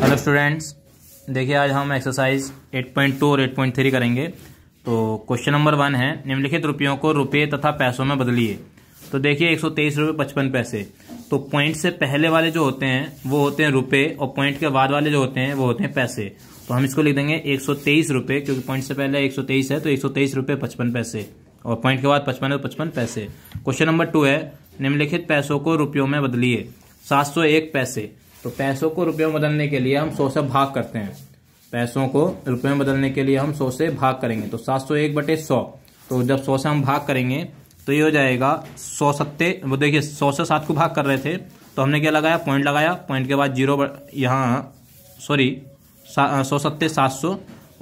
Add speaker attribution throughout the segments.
Speaker 1: hello students देखिए आज हम एक्सरसाइज 8.2 और 8.3 करेंगे तो क्वेश्चन नंबर वन है निम्नलिखित रुपयों को रुपये तथा पैसों में बदलिए तो देखिए एक सौ पचपन पैसे तो पॉइंट से पहले वाले जो होते हैं वो होते हैं रुपये और पॉइंट के बाद वाले जो होते हैं वो होते हैं पैसे तो हम इसको लिख देंगे एक सौ रुपये क्योंकि पॉइंट से पहले एक सौ तेईस है तो एक सौ रुपये पचपन पैसे और पॉइंट के बाद पचपन है तो पचपन पैसे क्वेश्चन नंबर टू है निम्नलिखित पैसों को रुपयों में बदलिए सात सौ एक पैसे तो पैसों को रुपये में बदलने के लिए हम सौ से भाग करते हैं पैसों को रुपये में बदलने के लिए हम सौ से भाग करेंगे तो सात सौ एक बटे सौ तो जब सौ से हम भाग करेंगे तो ये हो जाएगा सौ सत्ते वो देखिए सौ से सात को भाग कर रहे थे तो हमने क्या लगाया पॉइंट लगाया पॉइंट के बाद जीरो यहाँ सॉरी सौ सत्ते सात सौ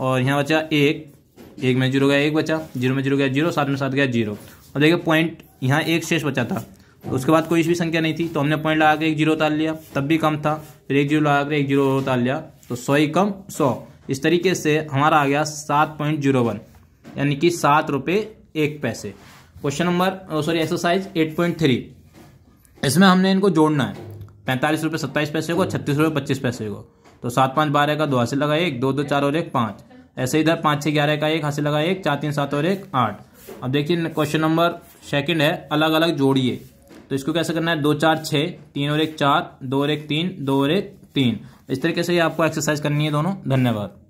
Speaker 1: और यहाँ बचा एक एक में जीरो गया एक बचा जीरो में जीरो गया जीरो सात में सात गया जीरो और देखिए पॉइंट यहाँ एक शेष बचा था उसके बाद कोई भी संख्या नहीं थी तो हमने पॉइंट लगा के एक जीरो उतार लिया तब भी कम था फिर एक जीरो लगा कर एक जीरो उतार लिया तो सौ ही कम सौ इस तरीके से हमारा आ गया सात पॉइंट जीरो वन यानी कि सात रुपये एक पैसे question number sorry exercise eight point three इसमें हमने इनको जोड़ना है पैंतालीस रुपये सत्ताईस पैसे को छत्तीस रुपये पच्चीस पैसे को तो सात पाँच बारह का दो हासिल लगा एक दो दो चार और एक पाँच ऐसे इधर पाँच छः ग्यारह का एक हासिल लगा एक चार तीन सात और एक आठ अब देखिए क्वेश्चन नंबर सेकंड है अलग अलग जोड़िए तो इसको कैसे करना है दो चार छः तीन और एक चार दो और एक तीन दो और एक तीन इस तरीके से ही आपको एक्सरसाइज करनी है दोनों धन्यवाद